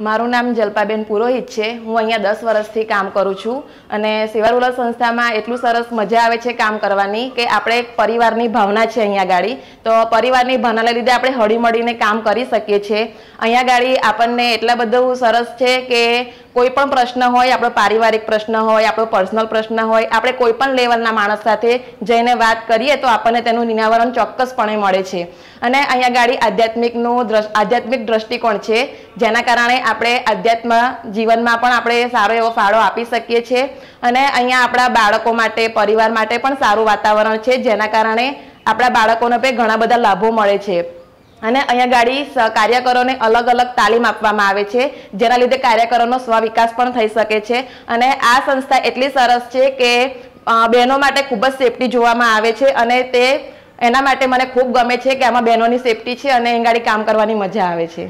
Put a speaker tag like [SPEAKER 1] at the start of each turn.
[SPEAKER 1] મારું નામ જલપાબેન પુરોહિત છે હું અહીંયા દસ વર્ષથી કામ કરું છું અને સેવારૂલા સંસ્થામાં એટલું સરસ મજા આવે છે કામ કરવાની કે આપણે પરિવારની ભાવના છે અહીંયા ગાડી તો પરિવારની ભાવનાને લીધે આપણે હળીમળીને કામ કરી શકીએ છીએ અહીંયા ગાડી આપણને એટલા બધું સરસ છે કે કોઈ પણ પ્રશ્ન હોય આપણો પારિવારિક પ્રશ્ન હોય આપણો પર્સનલ પ્રશ્ન હોય આપણે કોઈ પણ લેવલના માણસ સાથે જઈને વાત કરીએ તો આપણને તેનું નિરાવરણ ચોક્કસપણે મળે છે અને અહીંયા ગાડી આધ્યાત્મિકનું આધ્યાત્મિક દ્રષ્ટિકોણ છે જેના કારણે આપણે આધ્યાત્મ જીવનમાં પણ આપણે સારો એવો ફાળો આપી શકીએ છીએ અને અહીંયા આપણા બાળકો માટે પરિવાર માટે પણ સારું વાતાવરણ છે જેના કારણે આપણા બાળકોને પણ ઘણા બધા લાભો મળે છે અને અહીંયા ગાડી કાર્યકરોને અલગ અલગ તાલીમ આપવામાં આવે છે જેના લીધે કાર્યકરોનો સ્વવિકાસ પણ થઈ શકે છે અને આ સંસ્થા એટલી સરસ છે કે બહેનો માટે ખૂબ જ સેફટી જોવામાં આવે છે અને તે એના માટે મને ખૂબ ગમે છે કે આમાં બહેનોની સેફટી છે અને અહીં ગાડી કામ કરવાની મજા આવે છે